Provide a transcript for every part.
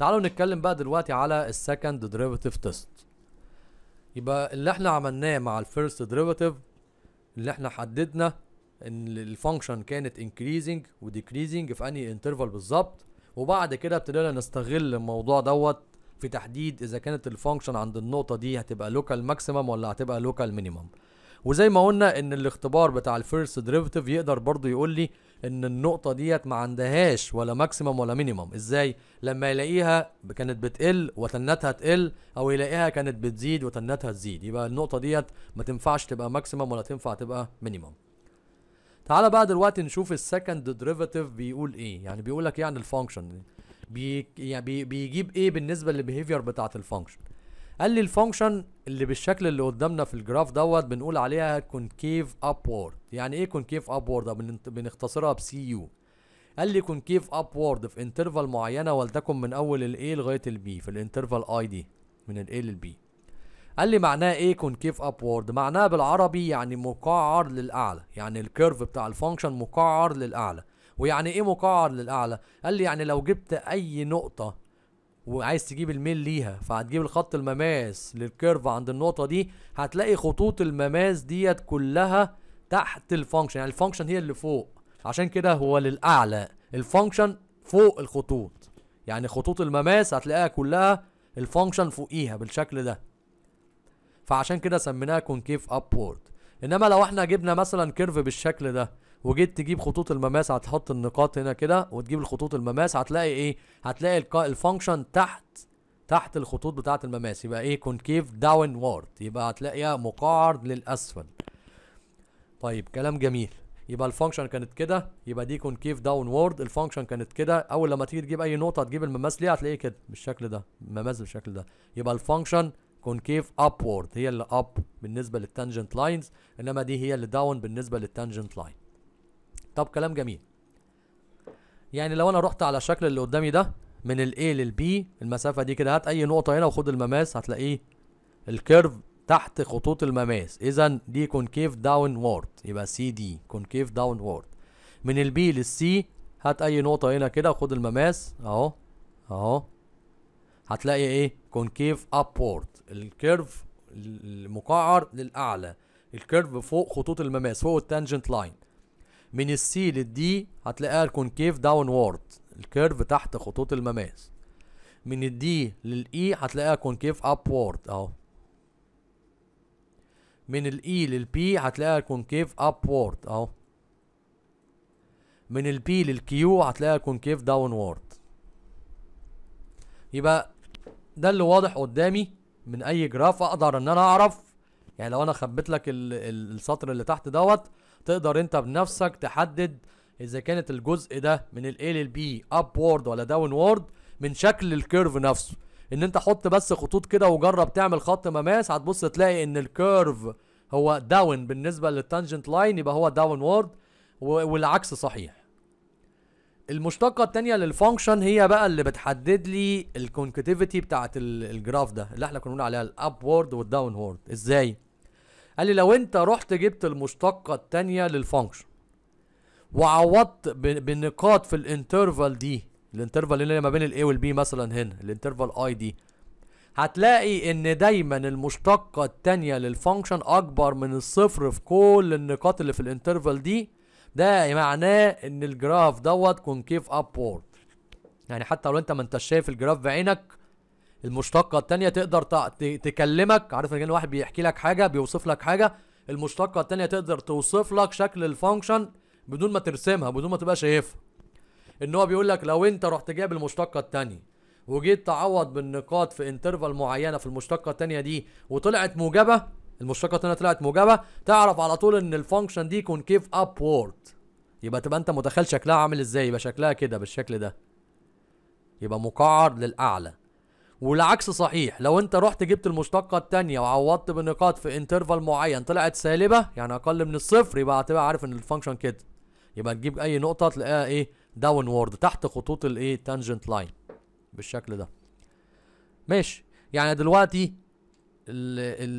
تعالوا نتكلم بقى دلوقتي على السكند ديريفاتيف تيست يبقى اللي احنا عملناه مع الفيرست ديريفاتيف اللي احنا حددنا ان الفانكشن كانت انكريزنج وديكريزنج في انهي انترفال بالظبط وبعد كده ابتدينا نستغل الموضوع دوت في تحديد اذا كانت الفانكشن عند النقطه دي هتبقى لوكال ماكسيمم ولا هتبقى لوكال مينيمم وزي ما قلنا ان الاختبار بتاع الفيرست ديريفاتيف يقدر برضو يقول لي ان النقطه ديت ما عندهاش ولا ماكسيمم ولا مينيمم ازاي لما يلاقيها كانت بتقل وتنتها تقل او يلاقيها كانت بتزيد وتنتها تزيد يبقى النقطه ديت ما تنفعش تبقى ماكسيمم ولا تنفع تبقى مينيمم تعالى بقى دلوقتي نشوف السكند ديريفاتيف بيقول ايه يعني بيقول لك يعني الفانكشن بي يعني بيجيب ايه بالنسبه للبيهيفير بتاعه الفانكشن قال لي الفانكشن اللي بالشكل اللي قدامنا في الجراف دوت بنقول عليها كونكيف ابورد يعني ايه كونكيف ابورد بنختصرها بسي يو قال لي كونكيف ابورد في انترفال معينه ولتكن من اول الاي لغايه البي في الانترفال اي دي من الاي للبي قال لي معناها ايه كونكيف ابورد معناها بالعربي يعني مقعر للاعلى يعني الكيرف بتاع الفانكشن مقعر للاعلى ويعني ايه مقعر للاعلى قال لي يعني لو جبت اي نقطه وعايز تجيب الميل ليها فهتجيب الخط المماس للكيرف عند النقطه دي هتلاقي خطوط المماس ديت كلها تحت الفانكشن يعني الفانكشن هي اللي فوق عشان كده هو للاعلى الفانكشن فوق الخطوط يعني خطوط المماس هتلاقيها كلها الفانكشن فوقيها بالشكل ده فعشان كده سميناها كونكيف ابورد انما لو احنا جبنا مثلا كيرف بالشكل ده وجيت تجيب خطوط المماس هتحط النقاط هنا كده وتجيب الخطوط المماس هتلاقي ايه هتلاقي الفانكشن تحت تحت الخطوط بتاعه المماس يبقى ايه كونكيف داون وورد يبقى هتلاقيها مقعد للاسفل طيب كلام جميل يبقى الفانكشن كانت كده يبقى دي كونكيف داون وورد الفانكشن كانت كده اول لما تيجي تجيب اي نقطه تجيب المماس ليها هتلاقيه كده بالشكل ده المماس بالشكل ده يبقى الفانكشن كونكيف ابورد هي اللي اب بالنسبه للتانجنت لاينز انما دي هي اللي داون بالنسبه للتانجنت لاين طب كلام جميل يعني لو انا رحت على الشكل اللي قدامي ده من ال A لل B المسافة دي كده هات اي نقطة هنا وخد المماس هتلاقيه الكيرف تحت خطوط المماس اذا دي كونكيف داون وورد يبقى سي دي كونكيف داون وورد من ال B لل C هات اي نقطة هنا كده وخد المماس اهو اهو هتلاقي ايه كونكيف ابورد الكيرف المقعر للاعلى الكيرف فوق خطوط المماس فوق التانجنت لاين من السي للدي هتلاقيها كونكيف داون وورد الكيرف تحت خطوط المماس من الدي للاي هتلاقيها كونكيف اب وورد اهو من الاي للبي هتلاقيها كونكيف اب وورد اهو من البي للكيو هتلاقيها كونكيف داون وورد يبقى ده اللي واضح قدامي من اي جراف اقدر ان انا اعرف يعني لو انا خبيت لك السطر اللي تحت دوت تقدر انت بنفسك تحدد اذا كانت الجزء ده من ال A لل B upward ولا وورد من شكل الكيرف نفسه ان انت حط بس خطوط كده وجرب تعمل خط مماس هتبص تلاقي ان الكيرف هو داون بالنسبه للتانجنت لاين يبقى هو داون وورد والعكس صحيح المشتقة التانية للفانكشن هي بقى اللي بتحدد لي الكونكتيفيتي بتاعت الجراف ده اللي احنا كنا بنقول عليها الاب وورد والداون وورد ازاي؟ قال لي لو انت رحت جبت المشتقة التانية للفانكشن وعوضت بالنقاط في الانترفال دي الانترفال اللي ما بين الاي والبي مثلا هنا الانترفال اي دي هتلاقي ان دايما المشتقة التانية للفانكشن اكبر من الصفر في كل النقاط اللي في الانترفال دي ده معناه ان الجراف دوت كونكيف ابورد يعني حتى لو انت ما انتش شايف الجراف بعينك المشتقه الثانيه تقدر تكلمك عارف ان واحد بيحكي لك حاجه بيوصف لك حاجه المشتقه الثانيه تقدر توصف لك شكل الفانكشن بدون ما ترسمها بدون ما تبقى شايفها ان هو بيقول لك لو انت رحت جايب المشتقه الثانيه وجيت تعوض بالنقاط في انترفال معينه في المشتقه الثانيه دي وطلعت موجبه المشتقه الثانيه طلعت موجبه تعرف على طول ان الفانكشن دي كونكيف ابورد يبقى تبقى انت متخيل شكلها عامل ازاي يبقى شكلها كده بالشكل ده يبقى مقعر للاعلى والعكس صحيح لو انت رحت جبت المشتقه الثانيه وعوضت بنقاط في انترفال معين طلعت سالبه يعني اقل من الصفر يبقى هتبقى عارف ان الفانكشن كده يبقى تجيب اي نقطه تلاقيها ايه داون وورد تحت خطوط الايه تانجنت لاين بالشكل ده ماشي يعني دلوقتي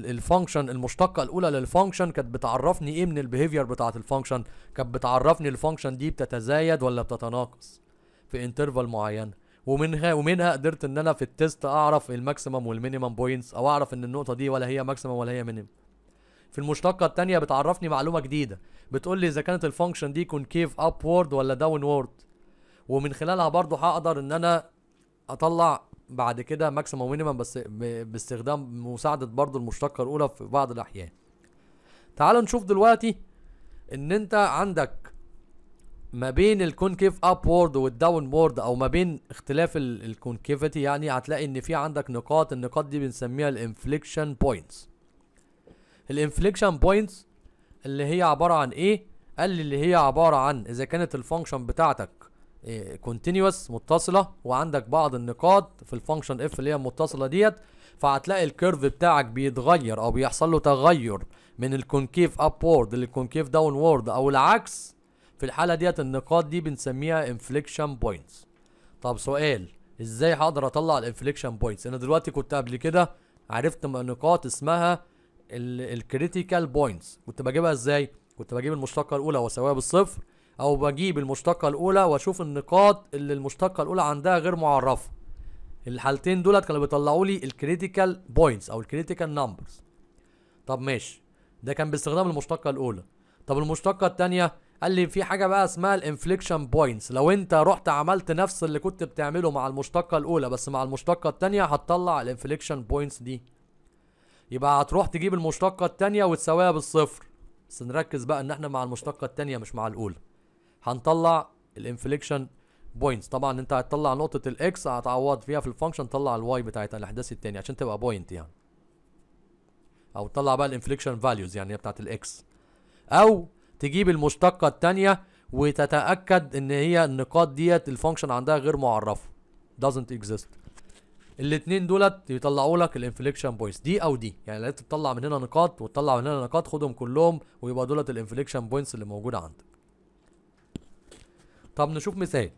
الفانكشن المشتقه الاولى للفانكشن كانت بتعرفني ايه من البيهيفير بتاعه الفانكشن كانت بتعرفني الفانكشن دي بتتزايد ولا بتتناقص في انترفال معينه ومنها ومنها قدرت ان انا في التيست اعرف الماكسيمم والمينيمم بوينتس او اعرف ان النقطه دي ولا هي ماكسيمم ولا هي مينيمم في المشتقه الثانيه بتعرفني معلومه جديده بتقول لي اذا كانت الفانكشن دي كونكيف ابورد ولا داون وورد ومن خلالها برضو هقدر ان انا اطلع بعد كده ماكسيمم ومينيمم بس باستخدام مساعده برضو المشتقه الاولى في بعض الاحيان تعالوا نشوف دلوقتي ان انت عندك ما بين الكونكيف اب وورد والداون وورد او ما بين اختلاف الكونكيفيتي يعني هتلاقي ان في عندك نقاط النقاط دي بنسميها الانفليكشن بوينتس الانفليكشن بوينتس اللي هي عباره عن ايه قال لي اللي هي عباره عن اذا كانت الفانكشن بتاعتك كونتينوس آه، متصله وعندك بعض النقاط في الفانكشن اف اللي هي المتصله ديت فهتلاقي الكيرف بتاعك بيتغير او بيحصل له تغير من الكونكيف اب وورد للكونكيف داون وورد او العكس في الحاله ديت النقاط دي بنسميها انفليكشن بوينتس طب سؤال ازاي هقدر اطلع الانفليكشن بوينتس انا دلوقتي كنت قبل كده عرفت نقاط اسمها الكريتيكال بوينتس كنت بجيبها ازاي كنت بجيب المشتقه الاولى واساويها بالصفر او بجيب المشتقه الاولى واشوف النقاط اللي المشتقه الاولى عندها غير معرفه الحالتين دولت كانوا بيطلعوا لي الكريتيكال بوينتس او الكريتيكال نمبرز طب ماشي ده كان باستخدام المشتقه الاولى طب المشتقه الثانيه قال لي في حاجه بقى اسمها الانفليكشن بوينتس لو انت رحت عملت نفس اللي كنت بتعمله مع المشتقه الاولى بس مع المشتقه الثانيه هتطلع الانفليكشن بوينتس دي يبقى هتروح تجيب المشتقه الثانيه وتساويها بالصفر بس نركز بقى ان احنا مع المشتقه الثانيه مش مع الاولى هنطلع الانفليكشن بوينتس طبعا انت هتطلع نقطه الاكس هتعوض فيها في الفانكشن طلع الواي بتاعت الاحداث الثانيه عشان تبقى بوينت يعني او تطلع بقى الانفليكشن فاليوز يعني بتاعت الاكس او تجيب المشتقه الثانيه وتتاكد ان هي النقاط ديت الفانكشن عندها غير معرفه doesn't exist الاثنين دولت يطلعوا لك الانفليكشن بوينتس دي او دي يعني لقيت تطلع من هنا نقاط وتطلع من هنا نقاط خدهم كلهم ويبقى دولت الانفليكشن بوينتس اللي موجوده عندك طب نشوف مثال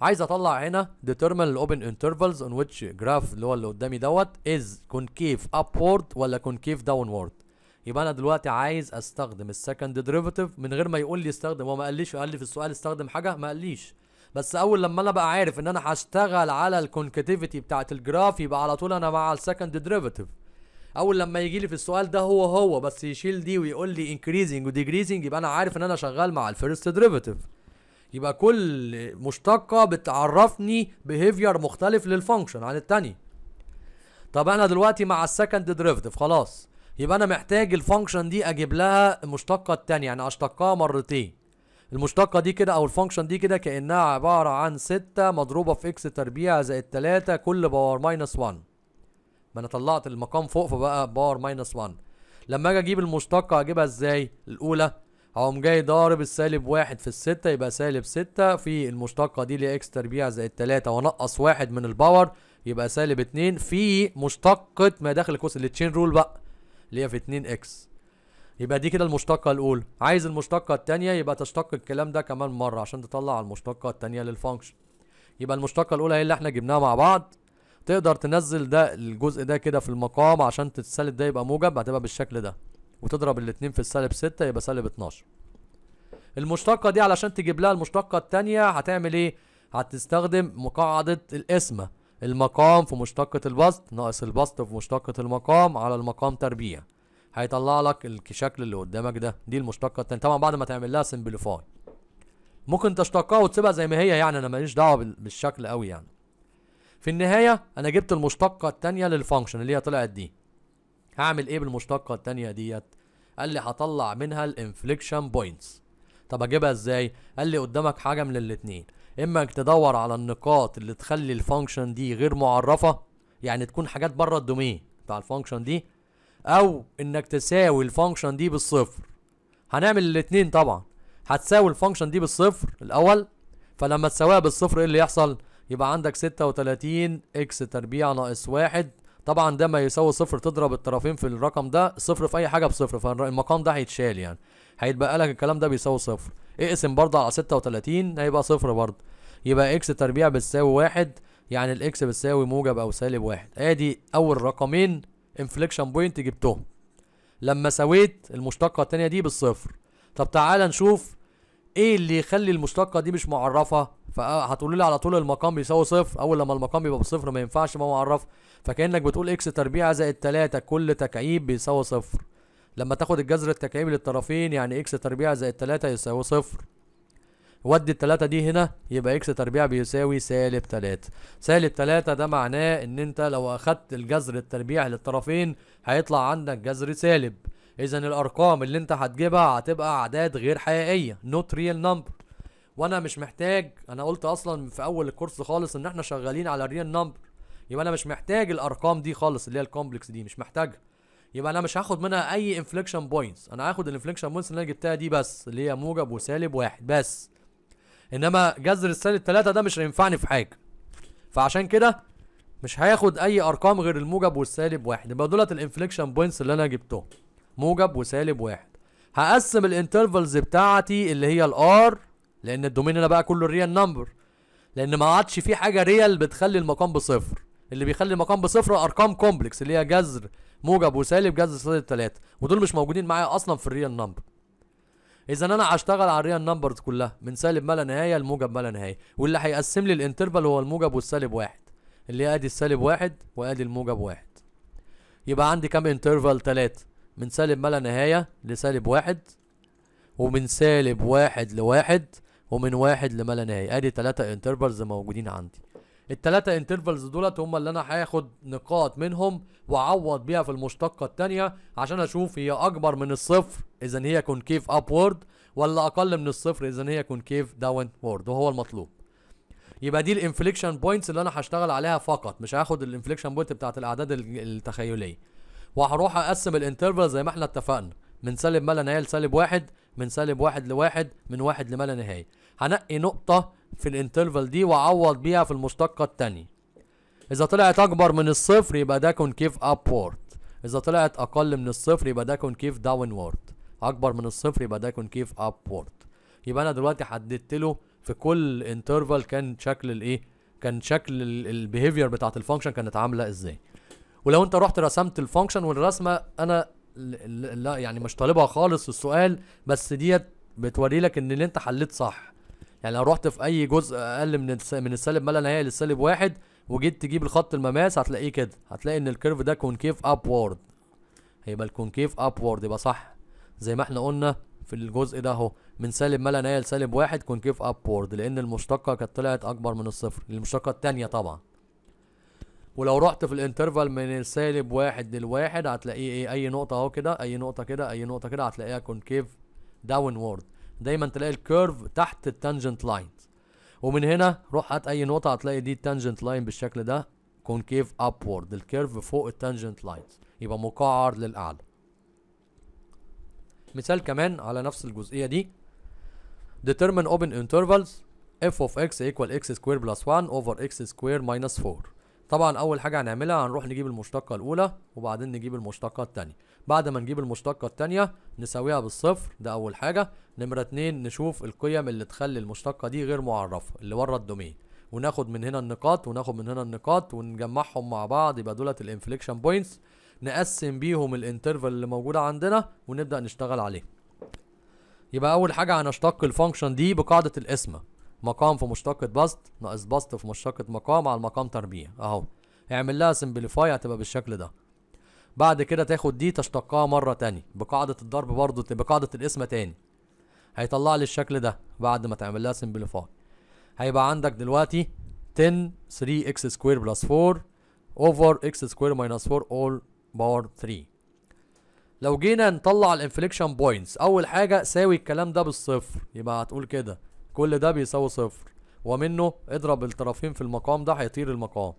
عايز اطلع هنا determine the open intervals on which graph اللي هو اللي قدامي دوت is concave upward ولا concave downward يبقى انا دلوقتي عايز استخدم السكند ديريفيتيف من غير ما يقول لي استخدم هو ما قاليش قال لي في السؤال استخدم حاجه ما قاليش بس اول لما انا بقى عارف ان انا هشتغل على الكونكتيفيتي بتاعه الجراف يبقى على طول انا مع السكند ديريفيتيف اول لما يجي لي في السؤال ده هو هو بس يشيل دي ويقول لي انكريزنج وديكريزنج يبقى انا عارف ان انا شغال مع الفيرست ديريفيتيف يبقى كل مشتقه بتعرفني بيهيفير مختلف للفانكشن عن الثانيه طب انا دلوقتي مع السكند ديريفيتيف خلاص يبقى انا محتاج الفانكشن دي اجيب لها المشتقه الثانيه يعني اشتقها مرتين المشتقه دي كده او الفانكشن دي كده كانها عباره عن 6 مضروبه في اكس تربيع زائد 3 كل باور ماينس 1 ما انا طلعت المقام فوق فبقى باور ماينس 1 لما اجي اجيب المشتقه اجيبها ازاي الاولى هقوم جاي ضارب السالب واحد في الستة يبقى سالب ستة في المشتقة دي اللي اكس تربيع زائد تلاتة ونقص واحد من الباور يبقى سالب اتنين في مشتقة ما داخل الكوس التشين رول بقى اللي هي في 2 اكس يبقى دي كده المشتقة الأولى عايز المشتقة الثانيه يبقى تشتق الكلام ده كمان مرة عشان تطلع المشتقة الثانيه للفانكشن يبقى المشتقة الأولى هي اللي احنا جبناها مع بعض تقدر تنزل ده الجزء ده كده في المقام عشان تتسالب ده يبقى موجب هتبقى بالشكل ده وتضرب الاتنين في السالب 6 يبقى سالب 12 المشتقة دي علشان تجيب لها المشتقة الثانيه هتعمل ايه؟ هتستخدم مقاعده القسمة المقام في مشتقة البسط ناقص البسط في مشتقة المقام على المقام تربيع هيطلع لك الشكل اللي قدامك ده دي المشتقه الثانيه طبعا بعد ما تعمل لها سمبليفاي ممكن تشتقها وتسيبها زي ما هي يعني انا ماليش دعوه بالشكل قوي يعني في النهايه انا جبت المشتقه الثانيه للفانكشن اللي هي طلعت دي هعمل ايه بالمشتقه الثانيه ديت قال لي هطلع منها الانفليكشن بوينتس طب اجيبها ازاي قال لي قدامك حاجه من الاثنين اما انك تدور على النقاط اللي تخلي الفانكشن دي غير معرفه يعني تكون حاجات بره الدومين بتاع الفانكشن دي او انك تساوي الفانكشن دي بالصفر هنعمل الاثنين طبعا هتساوي الفانكشن دي بالصفر الاول فلما تساويها بالصفر ايه اللي يحصل يبقى عندك 36 اكس تربيع ناقص واحد طبعا ده ما يساوي صفر تضرب الطرفين في الرقم ده صفر في اي حاجه بصفر فالمقام ده هيتشال يعني هيتبقى لك الكلام ده بيساوي صفر اقسم برضه على 36 هيبقى صفر برضه يبقى اكس تربيع بتساوي واحد يعني الاكس بتساوي موجب او سالب واحد ادي اول رقمين انفليكشن بوينت جبتهم لما سويت المشتقه الثانيه دي بالصفر طب تعالى نشوف ايه اللي يخلي المشتقه دي مش معرفه فهتقول لي على طول المقام بيساوي صفر اول لما المقام بيبقى بصفر ما ينفعش ما معرف فكانك بتقول اكس تربيع زائد 3 كل تكعيب بيساوي صفر لما تاخد الجذر التكعيبي للطرفين يعني اكس تربيع زائد 3 يساوي صفر ودي التلاتة دي هنا يبقى اكس تربيع بيساوي سالب تلاتة سالب تلاتة ده معناه ان انت لو اخدت الجذر التربيع للطرفين هيطلع عندك جذر سالب اذا الارقام اللي انت هتجيبها هتبقى اعداد غير حقيقية not real number وانا مش محتاج انا قلت اصلا في اول الكورس خالص ان احنا شغالين على الريال نمبر يبقى انا مش محتاج الارقام دي خالص اللي هي الكومبلكس دي مش محتاجها يبقى انا مش هاخد منها اي انفليكشن بوينتس انا هاخد الانفليكشن بوينتس اللي انا جبتها دي بس اللي هي موجب وسالب واحد بس انما جذر السالب 3 ده مش هينفعني في حاجه فعشان كده مش هياخد اي ارقام غير الموجب والسالب واحد يبقى دولت الانفليكشن بوينتس اللي انا جبتهم موجب وسالب واحد هقسم الانترفالز بتاعتي اللي هي الار لان الدومين هنا بقى كله ريال نمبر لان ما عادش في حاجه ريال بتخلي المقام بصفر اللي بيخلي المقام بصفر ارقام كومبلكس اللي هي جذر موجب وسالب جذر سالب 3 ودول مش موجودين معايا اصلا في الريال نمبر اذا انا هشتغل على الريال نمبرز كلها من سالب ما لا نهايه لموجب ما لا نهايه واللي هيقسم لي الانترفال هو الموجب والسالب واحد اللي هي ادي السالب واحد وادي الموجب واحد يبقى عندي كام انترفال تلاتة من سالب ما لا نهايه لسالب واحد ومن سالب واحد لواحد ومن واحد لما لا نهايه ادي تلاتة انترفالز موجودين عندي التلاتة انترفلز دولت هم اللي انا هاخد نقاط منهم واعوض بيها في المشتقة التانية عشان اشوف هي اكبر من الصفر اذا هي كونكيف ابورد ولا اقل من الصفر اذا هي كونكيف داون وورد وهو المطلوب يبقى دي الانفليكشن بوينتس اللي انا هشتغل عليها فقط مش هاخد الانفليكشن بوينت بتاعت الاعداد التخيليه وهروح اقسم الانترفل زي ما احنا اتفقنا من سالب ما لا نهايه لسالب واحد من سالب واحد لواحد من واحد لما لا نهايه هنقي نقطة في الانترفال دي واعوض بيها في المشتقة التانية اذا طلعت اكبر من الصفر يبقى ده كونكيف ابورد اذا طلعت اقل من الصفر يبقى ده كونكيف وورد. اكبر من الصفر يبقى ده كونكيف ابورد يبقى انا دلوقتي حددت له في كل انترفال كان شكل الايه كان شكل البيهيفير بتاعت الفانكشن كانت عامله ازاي ولو انت رحت رسمت الفانكشن والرسمه انا لا يعني مش طالبها خالص السؤال بس ديت بتوري لك ان اللي انت حليت صح يعني لو رحت في اي جزء اقل من من السالب ما لا نهائي للسالب واحد وجيت تجيب الخط المماس هتلاقيه كده هتلاقي ان الكيرف ده كونكيف ابورد هيبقى الكونكيف ابورد يبقى صح زي ما احنا قلنا في الجزء ده اهو من سالب ما لا نهايه لسالب واحد كونكيف ابورد لان المشتقه كانت طلعت اكبر من الصفر المشتقه الثانيه طبعا ولو رحت في الانترفال من السالب واحد للواحد هتلاقيه ايه اي نقطه اهو كده اي نقطه كده اي نقطه كده هتلاقيها كونكيف داون وورد دايما تلاقي الكيرف تحت التانجنت لاين ومن هنا روح هات اي نقطه هتلاقي دي التانجنت لاين بالشكل ده كونكيف ابورد الكيرف فوق التانجنت لاينز يبقى مقعر للاعلى مثال كمان على نفس الجزئيه دي determine open intervals f of x equal x square plus 1 over x square minus 4 طبعا اول حاجه هنعملها هنروح نجيب المشتقه الاولى وبعدين نجيب المشتقه الثانيه بعد ما نجيب المشتقة التانية نساويها بالصفر ده أول حاجة نمرة اتنين نشوف القيم اللي تخلي المشتقة دي غير معرفة اللي ورا الدومين وناخد من هنا النقاط وناخد من هنا النقاط ونجمعهم مع بعض يبقى دولت الانفليكشن بوينتس نقسم بيهم الانترفال اللي موجودة عندنا ونبدأ نشتغل عليه يبقى أول حاجة هنشتق الفانكشن دي بقاعدة القسمة مقام في مشتقة بسط ناقص بسط في مشتقة مقام على المقام تربيع أهو اعمل لها سمبليفاي هتبقى بالشكل ده بعد كده تاخد دي تشتقها مرة تاني بقاعدة الضرب برضو بقاعدة القسمة تاني هيطلع لي الشكل ده بعد ما تعمل لها سمبليفاي هيبقى عندك دلوقتي 10 3 x سكوير بلس 4 اوفر x سكوير ماينس 4 all باور 3 لو جينا نطلع الانفليكشن بوينتس اول حاجه ساوي الكلام ده بالصفر يبقى هتقول كده كل ده بيساوي صفر ومنه اضرب الطرفين في المقام ده هيطير المقام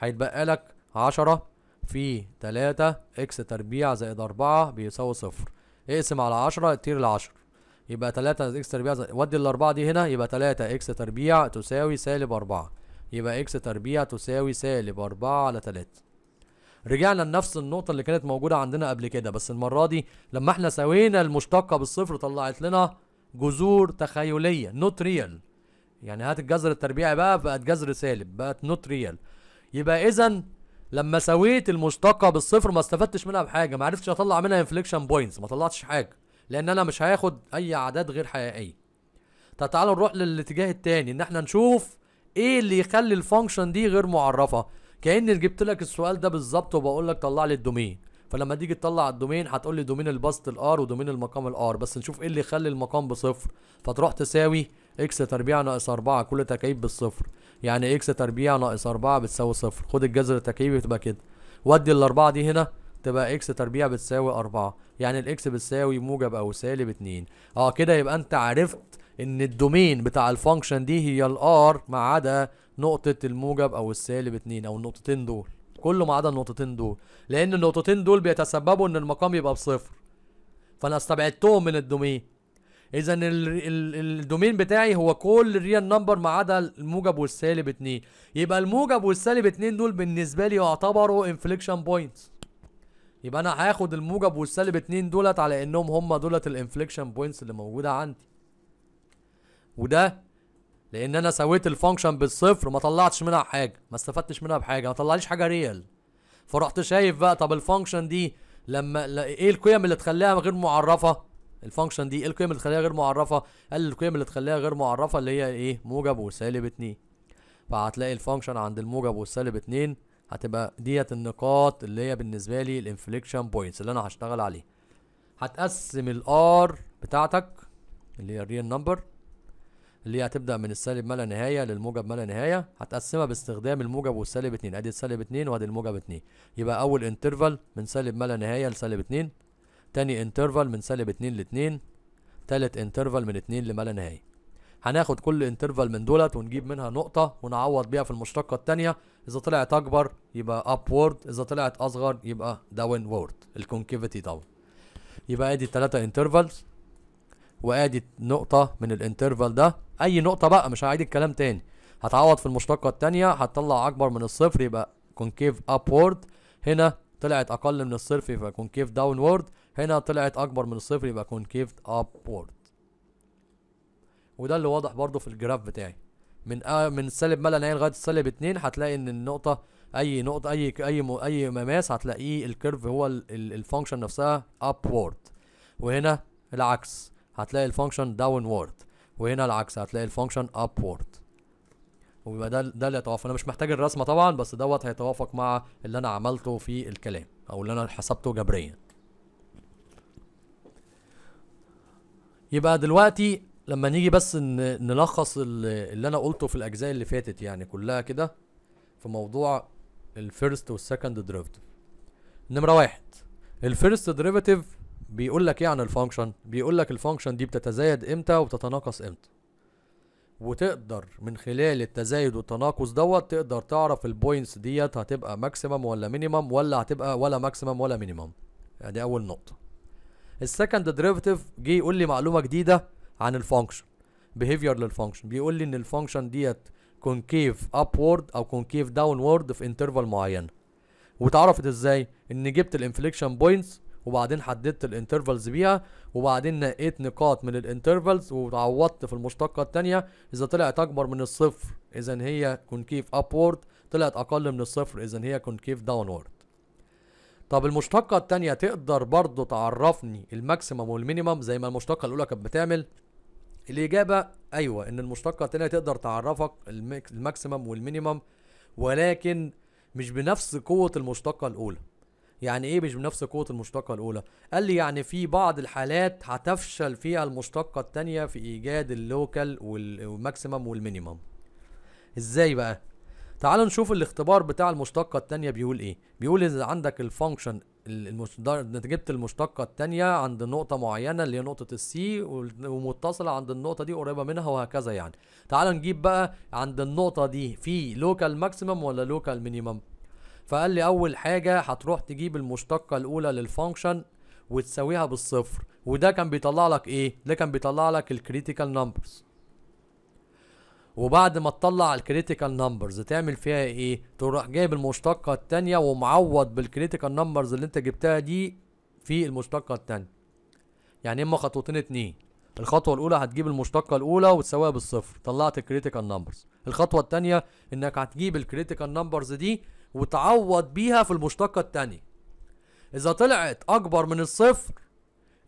هيتبقى لك 10 في 3 اكس تربيع زائد 4 بيساوي صفر اقسم على 10 تطير ل 10 يبقى 3 اكس تربيع زائد ال 4 دي هنا يبقى 3 اكس تربيع تساوي سالب 4 يبقى اكس تربيع تساوي سالب 4 على 3 رجعنا لنفس النقطة اللي كانت موجودة عندنا قبل كده بس المرة دي لما احنا سوينا المشتقة بالصفر طلعت لنا جذور تخيلية نوت ريال يعني هات الجذر التربيعي بقى بقت جذر سالب بقت نوت ريال يبقى اذا لما سويت المشتقه بالصفر ما استفدتش منها بحاجه ما عرفتش اطلع منها انفليكشن بوينتس ما طلعتش حاجه لان انا مش هاخد اي اعداد غير حقيقيه طب تعالوا نروح للاتجاه التاني ان احنا نشوف ايه اللي يخلي الفانكشن دي غير معرفه كاني جبت لك السؤال ده بالظبط وبقول لك طلع لي الدومين فلما تيجي تطلع الدومين هتقول لي دومين الباست الار ودومين المقام الار بس نشوف ايه اللي يخلي المقام بصفر فتروح تساوي اكس تربيع ناقص 4 كل تكعيب بالصفر يعني اكس تربيع ناقص 4 بتساوي صفر خد الجذر التركيبي بتبقى كده ودي الاربعه دي هنا تبقى اكس تربيع بتساوي 4 يعني الاكس بتساوي موجب او سالب 2 اه كده يبقى انت عرفت ان الدومين بتاع الفانكشن دي هي الار ما عدا نقطه الموجب او السالب 2 او النقطتين دول كله ما عدا النقطتين دول لان النقطتين دول بيتسببوا ان المقام يبقى بصفر فانا استبعدتهم من الدومين اذا الدومين بتاعي هو كل الريال نمبر ما عدا الموجب والسالب 2 يبقى الموجب والسالب 2 دول بالنسبه لي يعتبروا انفليكشن بوينتس يبقى انا هاخد الموجب والسالب 2 دولت على انهم هم دولت الانفليكشن بوينتس اللي موجوده عندي وده لان انا سويت الفانكشن بالصفر ما طلعتش منها حاجه ما استفدتش منها بحاجه ما طلعليش حاجه ريال فرحت شايف بقى طب الفانكشن دي لما ايه القيم اللي تخليها غير معرفه الفانكشن دي القيم اللي تخليها غير معرفه قال القيم اللي تخليها غير معرفه اللي هي ايه موجب وسالب 2 فهتلاقي الفانكشن عند الموجب والسالب 2 هتبقى ديت النقاط اللي هي بالنسبه لي الانفليكشن بوينتس اللي انا هشتغل عليه هتقسم الار بتاعتك اللي هي الريال نمبر اللي هي هتبدا من السالب ما لا نهايه للموجب ما لا نهايه هتقسمها باستخدام الموجب والسالب 2 ادي السالب 2 وادي الموجب 2 يبقى اول انترفال من سالب ما لا نهايه لسالب 2 تاني انترفال من سالب اتنين لاتنين تالت انترفال من اتنين لما لا نهايه هناخد كل انترفال من دولت ونجيب منها نقطة ونعوض بيها في المشتقة التانية إذا طلعت أكبر يبقى أبورد إذا طلعت أصغر يبقى داون وورد الكونكيفيتي داون يبقى ادي التلاتة انترفالز وادي نقطة من الانترفال ده أي نقطة بقى مش هعيد الكلام تاني هتعوض في المشتقة التانية هتطلع أكبر من الصفر يبقى كونكيف أبورد هنا طلعت أقل من الصفر يبقى كونكيف داون وورد هنا طلعت اكبر من الصفر يبقى كونكيفت ابورد وده اللي واضح برضو في الجراف بتاعي من آه من سالب ما لا نهايه لغايه سالب 2 هتلاقي ان النقطه اي نقطه اي اي اي مماس هتلاقيه الكيرف هو الفانكشن نفسها ابورد وهنا العكس هتلاقي الفانكشن داون وورد وهنا العكس هتلاقي الفانكشن ابورد ويبقى ده ده اللي هيتوافق انا مش محتاج الرسمه طبعا بس دوت هيتوافق مع اللي انا عملته في الكلام او اللي انا حسبته جبريا يبقى دلوقتي لما نيجي بس نلخص اللي انا قلته في الاجزاء اللي فاتت يعني كلها كده في موضوع الفيرست والسكند ديريفاتيف نمره واحد الفيرست ديريفاتيف بيقول لك ايه عن الفانكشن بيقول لك الفانكشن دي بتتزايد امتى وبتتناقص امتى وتقدر من خلال التزايد والتناقص دوت تقدر تعرف البوينتس ديت هتبقى ماكسيمم ولا مينيمم ولا هتبقى ولا ماكسيمم ولا مينيمم يعني دي اول نقطه السكند ديريفيتيف جه يقول لي معلومه جديده عن الفانكشن بيهيفير للفانكشن بيقول لي ان الفانكشن ديت كونكيف ابورد او كونكيف داونورد في انترفال معينه وتعرفت ازاي ان جبت الانفليكشن بوينتس وبعدين حددت الانترفالز بيها وبعدين نقيت نقاط من الانترفالز وعوضت في المشتقه الثانيه اذا طلعت اكبر من الصفر اذا هي كونكيف ابورد طلعت اقل من الصفر اذا هي كونكيف داونورد طب المشتقة التانية تقدر برضو تعرفني الماكسيمم والمينيمم زي ما المشتقة الأولى كانت بتعمل الإجابة أيوة إن المشتقة التانية تقدر تعرفك الماكسيمم والمينيمم ولكن مش بنفس قوة المشتقة الأولى يعني ايه مش بنفس قوة المشتقة الأولى؟ قال لي يعني في بعض الحالات هتفشل فيها المشتقة التانية في إيجاد اللوكال والماكسيمم والمينيمم. ازاي بقى؟ تعال نشوف الاختبار بتاع المشتقة التانية بيقول ايه بيقول اذا عندك الفانكشن جبت المشتقة التانية عند نقطة معينة اللي هي نقطة السي ومتصلة عند النقطة دي قريبة منها وهكذا يعني تعال نجيب بقى عند النقطة دي في لوكال ماكسيمم ولا لوكال مينيمم فقال لي اول حاجة هتروح تجيب المشتقة الاولى للفانكشن وتساويها بالصفر وده كان بيطلع لك ايه ده كان بيطلع لك الكريتيكال نمبرز وبعد ما تطلع الكريتيكال نمبرز تعمل فيها ايه تروح جايب المشتقه الثانيه ومعوض بالكريتيكال نمبرز اللي انت جبتها دي في المشتقه الثانيه يعني اما خطوتين اتنين الخطوه الاولى هتجيب المشتقه الاولى وتساويها بالصفر طلعت الكريتيكال نمبرز الخطوه الثانيه انك هتجيب الكريتيكال نمبرز دي وتعوض بيها في المشتقه الثانيه اذا طلعت اكبر من الصفر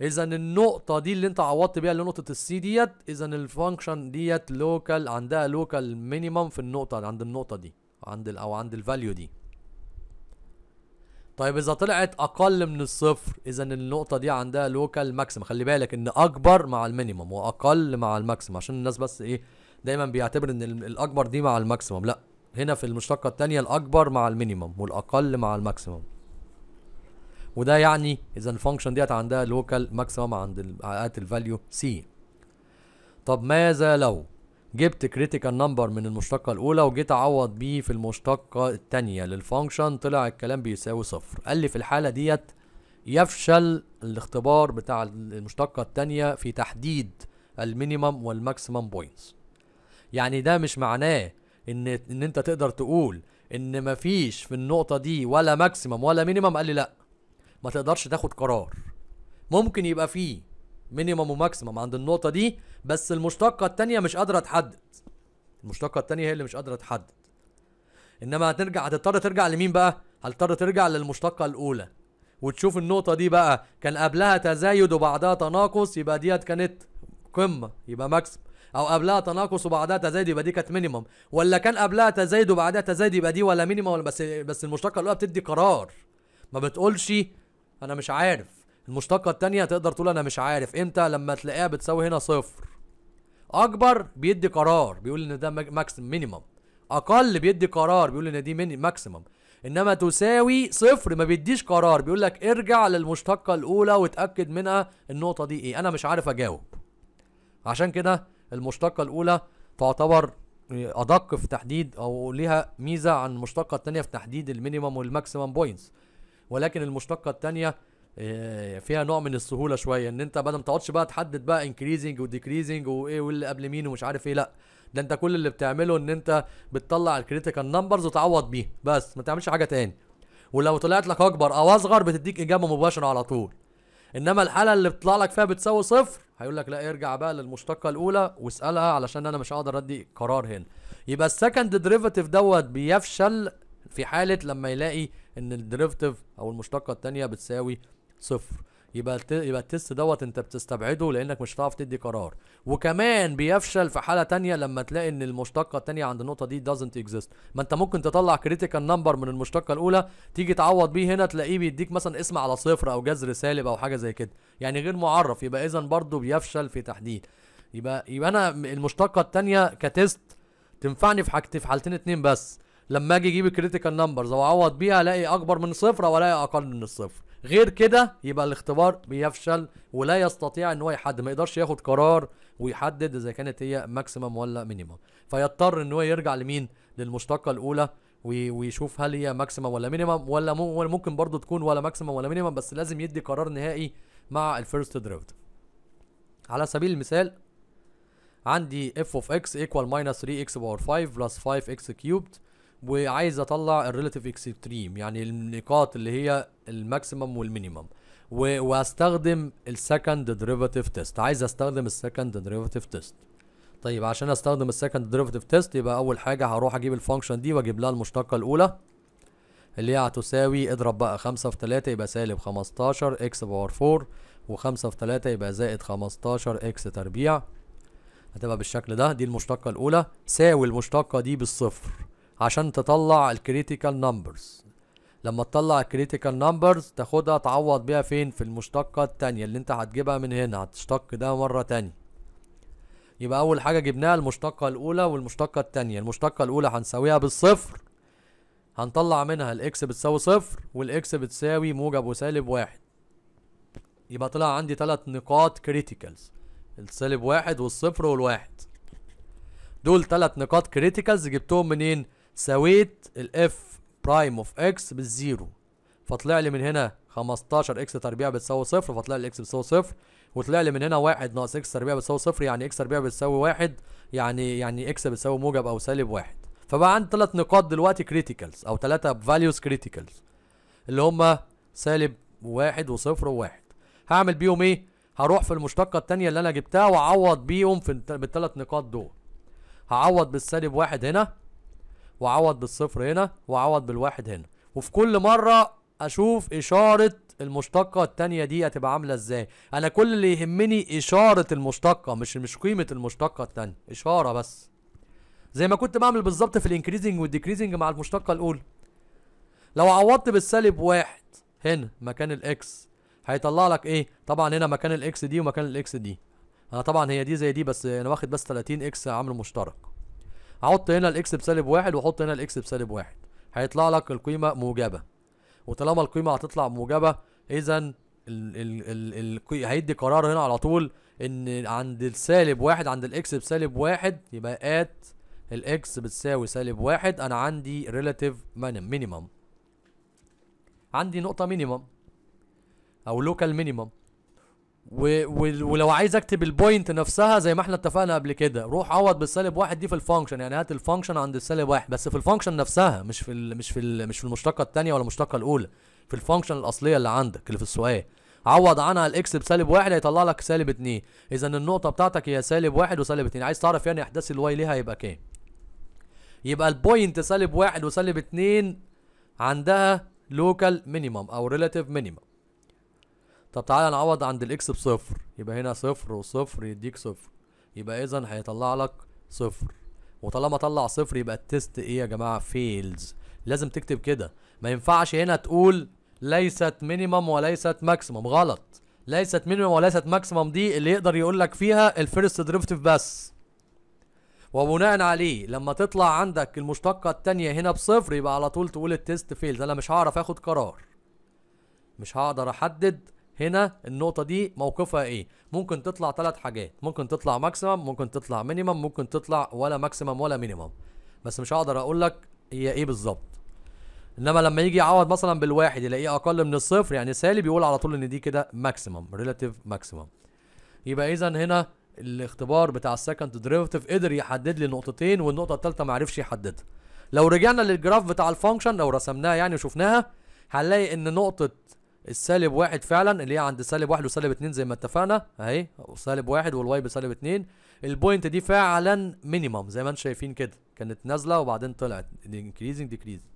اذا النقطه دي اللي انت عوضت بيها اللي نقطه السي ديت اذا الفانكشن ديت لوكال عندها لوكال مينيمم في النقطه عند النقطه دي عند او عند الفاليو دي طيب اذا طلعت اقل من الصفر اذا النقطه دي عندها لوكال ماكسيم خلي بالك ان اكبر مع المينيمم واقل مع الماكسيم عشان الناس بس ايه دايما بيعتبر ان الاكبر دي مع الماكسيمم لا هنا في المشتقه الثانيه الاكبر مع المينيمم والاقل مع الماكسيمم وده يعني اذا الفانكشن ديت عندها لوكال ماكسيمم عند الاقل الفاليو سي طب ماذا لو جبت كريتيكال نمبر من المشتقه الاولى وجيت اعوض بيه في المشتقه الثانيه للفانكشن طلع الكلام بيساوي صفر قال لي في الحاله ديت يفشل الاختبار بتاع المشتقه الثانيه في تحديد المينيمم والماكسيمم بوينتس يعني ده مش معناه ان ان انت تقدر تقول ان مفيش في النقطه دي ولا ماكسيمم ولا مينيمم قال لي لا ما تقدرش تاخد قرار ممكن يبقى فيه مينيمم وماكسيمم عند النقطة دي بس المشتقة التانية مش قادرة تحدد المشتقة التانية هي اللي مش قادرة تحدد انما هترجع هتضطر ترجع لمين بقى؟ هتضطر ترجع للمشتقة الأولى وتشوف النقطة دي بقى كان قبلها تزايد وبعدها تناقص يبقى ديت كانت قمة يبقى ماكسيم او قبلها تناقص وبعدها تزايد يبقى دي كانت مينيمم ولا كان قبلها تزايد وبعدها تزايد يبقى دي ولا مينيمم ولا بس بس المشتقه الاولى بتدي قرار ما بتقولش انا مش عارف المشتقة التانية تقدر تقول انا مش عارف امتى لما تلاقيها بتساوي هنا صفر اكبر بيدي قرار بيقول ان ده ماكس مينيمم اقل بيدي قرار بيقول ان دي ماكسيمم انما تساوي صفر ما بيديش قرار بيقول لك ارجع للمشتقه الاولى وتاكد منها النقطه دي ايه انا مش عارف اجاوب عشان كده المشتقه الاولى تعتبر ادق في تحديد او ليها ميزه عن المشتقه الثانيه في تحديد المينيمم والماكسيمم بوينتس ولكن المشتقه الثانيه آه، فيها نوع من السهوله شويه ان انت بدل ما تقعدش بقى تحدد بقى انكريزنج وديكريزنج وايه واللي قبل مين ومش عارف ايه لا ده انت كل اللي بتعمله ان انت بتطلع الكريتيكال نمبرز وتعوض بيه بس ما تعملش حاجه تاني ولو طلعت لك اكبر او اصغر بتديك اجابه مباشره على طول انما الحاله اللي بتطلع لك فيها بتساوي صفر هيقول لك لا ارجع بقى للمشتقه الاولى واسالها علشان انا مش هقدر ادي قرار هنا يبقى السكند ديريفاتيف دوت بيفشل في حاله لما يلاقي ان الديريفتيف او المشتقه الثانيه بتساوي صفر يبقى يبقى التست دوت انت بتستبعده لانك مش هتعرف تدي قرار وكمان بيفشل في حاله تانية لما تلاقي ان المشتقه التانية عند النقطه دي doesn't exist ما انت ممكن تطلع كريتيكال نمبر من المشتقه الاولى تيجي تعوض بيه هنا تلاقيه بيديك مثلا اسم على صفر او جذر سالب او حاجه زي كده يعني غير معرف يبقى اذا برضه بيفشل في تحديد يبقى يبقى انا المشتقه التانية كتست تنفعني في حاجتين في حالتين اتنين بس لما اجي اجيب الكريتيكال نمبرز واعوض بيها الاقي اكبر من صفر او الاقي اقل من الصفر غير كده يبقى الاختبار بيفشل ولا يستطيع ان هو يحدد ما يقدرش ياخد قرار ويحدد اذا كانت هي ماكسيمم ولا مينيمم فيضطر ان هو يرجع لمين للمشتقه الاولى ويشوف هل هي ماكسيمم ولا مينيمم ولا ممكن برضو تكون ولا ماكسيمم ولا مينيمم بس لازم يدي قرار نهائي مع الفيرست ديريفيتيف على سبيل المثال عندي f of x equal minus 3x power 5 plus 5x cubed وعايز اطلع الريلاتيف اكستريم يعني النقاط اللي هي الماكسيمم والمينيمم واستخدم السكند ديريفاتيف تيست عايز استخدم السكند ديريفاتيف تيست طيب عشان استخدم السكند ديريفاتيف تيست يبقى اول حاجه هروح اجيب الفانكشن دي واجيب لها المشتقه الاولى اللي هي هتساوي اضرب بقى 5 في 3 يبقى سالب 15 اكس باور 4 و5 في 3 يبقى زائد 15 اكس تربيع هتبقى بالشكل ده دي المشتقه الاولى ساوي المشتقه دي بالصفر عشان تطلع الكريتيكال نمبرز لما تطلع الكريتيكال نمبرز تاخدها تعوض بيها فين في المشتقة التانية اللي انت هتجيبها من هنا هتشتق ده مرة تانية يبقى اول حاجة جبناها المشتقة الاولى والمشتقة التانية المشتقة الاولى هنساويها بالصفر هنطلع منها الاكس بتساوي صفر والاكس بتساوي موجب وسالب واحد يبقى طلع عندي تلات نقاط كريتيكالز السالب واحد والصفر والواحد دول تلات نقاط كريتيكالز جبتهم منين سويت الاف برايم اوف اكس بالزيرو فطلع لي من هنا 15 اكس تربيع بتساوي صفر فطلع لي اكس بتساوي صفر وطلع لي من هنا 1 ناقص اكس تربيع بتساوي صفر يعني اكس تربيع بتساوي واحد يعني يعني اكس بتساوي موجب او سالب واحد فبقى عندي ثلاث نقاط دلوقتي كريتيكالز او ثلاثه فاليوز كريتيكالز اللي هم سالب واحد وصفر وواحد هعمل بيهم ايه؟ هروح في المشتقه الثانيه اللي انا جبتها واعوض بيهم في بالثلاث نقاط دول هعوض بالسالب واحد هنا وعوض بالصفر هنا وعوض بالواحد هنا وفي كل مره اشوف اشاره المشتقه الثانيه دي هتبقى عامله ازاي انا كل اللي يهمني اشاره المشتقه مش مش قيمه المشتقه الثانيه اشاره بس زي ما كنت بعمل بالظبط في الانكريزنج والديكريزنج مع المشتقه الاولى لو عوضت بالسالب واحد هنا مكان الاكس هيطلع لك ايه طبعا هنا مكان الاكس دي ومكان الاكس دي انا طبعا هي دي زي دي بس انا واخد بس 30 اكس عامل مشترك احط هنا الاكس بسالب واحد واحط هنا الاكس بسالب واحد هيطلع لك القيمه موجبه وطالما القيمه هتطلع موجبه اذا هيدي قرار هنا على طول ان عند السالب واحد عند الاكس بسالب واحد يبقى ات الاكس بتساوي سالب واحد انا عندي ريلاتيف مينيمم عندي نقطه مينيمم او لوكال مينيمم و... ولو عايز اكتب البوينت نفسها زي ما احنا اتفقنا قبل كده روح عوض بالسالب واحد دي في الفانكشن يعني هات الفانكشن عند السالب واحد بس في الفانكشن نفسها مش في ال مش في ال مش في المشتقه الثانيه ولا المشتقه الاولى في الفانكشن الاصليه اللي عندك اللي في السؤال عوض عنها الاكس بسالب واحد هيطلع لك سالب اتنين اذا النقطه بتاعتك هي سالب واحد وسالب اتنين عايز تعرف يعني احداث الواي ليها هيبقى كام يبقى البوينت سالب واحد وسالب اتنين عندها لوكال مينيمم او ريلاتيف مينيمم طب تعالى نعوض عند الاكس بصفر يبقى هنا صفر وصفر يديك صفر يبقى اذا هيطلع لك صفر وطالما طلع صفر يبقى التيست ايه يا جماعه فيلز لازم تكتب كده ما ينفعش هنا تقول ليست مينيمم وليست ماكسيمم غلط ليست مينيمم وليست ماكسيمم دي اللي يقدر يقول لك فيها الفيرست دريفتيف بس وبناء عليه لما تطلع عندك المشتقة الثانيه هنا بصفر يبقى على طول تقول التيست فيلز انا مش هعرف اخد قرار مش هقدر احدد هنا النقطه دي موقفها ايه ممكن تطلع ثلاث حاجات ممكن تطلع ماكسيمم ممكن تطلع مينيمم ممكن تطلع ولا ماكسيمم ولا مينيمم بس مش هقدر اقول لك هي ايه بالظبط انما لما يجي يعوض مثلا بالواحد يلاقيه اقل من الصفر يعني سالب بيقول على طول ان دي كده ماكسيمم ريلاتيف ماكسيمم يبقى اذا هنا الاختبار بتاع السكند ديريفيتيف قدر يحدد لي نقطتين والنقطه الثالثه ما عرفش يحددها لو رجعنا للجراف بتاع الفانكشن لو رسمناها يعني وشفناها هنلاقي ان نقطه السالب واحد فعلا اللي هي عند سالب واحد وسالب اتنين زي ما اتفقنا اهي سالب واحد والواي بسالب اتنين البوينت دي فعلا مينيمم زي ما انتم شايفين كده كانت نازله وبعدين طلعت انكريزنج ديكريزنج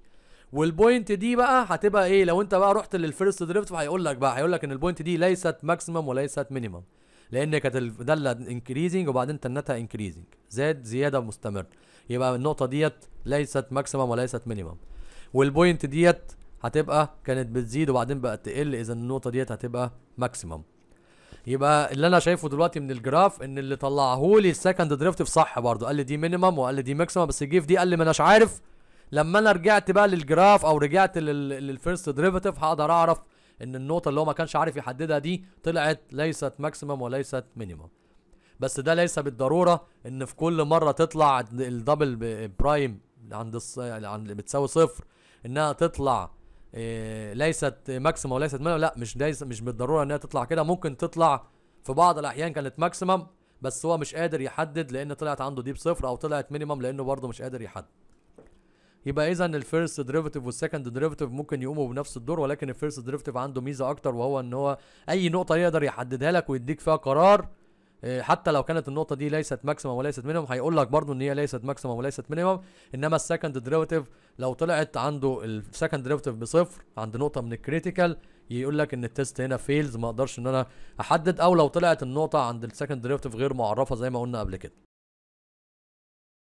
والبوينت دي بقى هتبقى ايه لو انت بقى رحت للفيرست دريفت هيقول لك بقى هيقول لك ان البوينت دي ليست ماكسيمم وليست مينيمم لان كانت الداله انكريزنج وبعدين تنتها انكريزنج زاد زياده مستمر يبقى النقطه ديت ليست ماكسيمم وليست مينيمم والبوينت ديت هتبقى كانت بتزيد وبعدين بقت تقل اذا النقطه ديت هتبقى ماكسيمم يبقى اللي انا شايفه دلوقتي من الجراف ان اللي طلعه لي السكند في صح برضه قال لي دي مينيمم وقال لي دي ماكسيمم بس الجيف دي قال لي ما اناش عارف لما انا رجعت بقى للجراف او رجعت للفيرست دريفتيف هقدر اعرف ان النقطه اللي هو ما كانش عارف يحددها دي طلعت ليست ماكسيمم وليست مينيمم بس ده ليس بالضروره ان في كل مره تطلع الدبل برايم عند الص... عند بتساوي صفر انها تطلع آه، ليست ماكسيمم وليست مينيمم لا مش مش بالضروره انها تطلع كده ممكن تطلع في بعض الاحيان كانت ماكسيمم بس هو مش قادر يحدد لان طلعت عنده ديب صفر او طلعت مينيمم لانه برضه مش قادر يحدد يبقى اذا الفيرست ديريفيتيف والسكند ديريفيتيف ممكن يقوموا بنفس الدور ولكن الفيرست ديريفيتيف عنده ميزه اكتر وهو ان هو اي نقطه يقدر يحددها لك ويديك فيها قرار آه، حتى لو كانت النقطه دي ليست ماكسيمم وليست مينيمم هيقول لك برضو ان هي ليست ماكسيمم وليست مينيمم انما السكند ديريفيتيف لو طلعت عنده السكند ديريفيتيف بصفر عند نقطه من الكريتيكال يقول لك ان التيست هنا فيلز ما اقدرش ان انا احدد او لو طلعت النقطه عند السكند ديريفيتيف غير معرفه زي ما قلنا قبل كده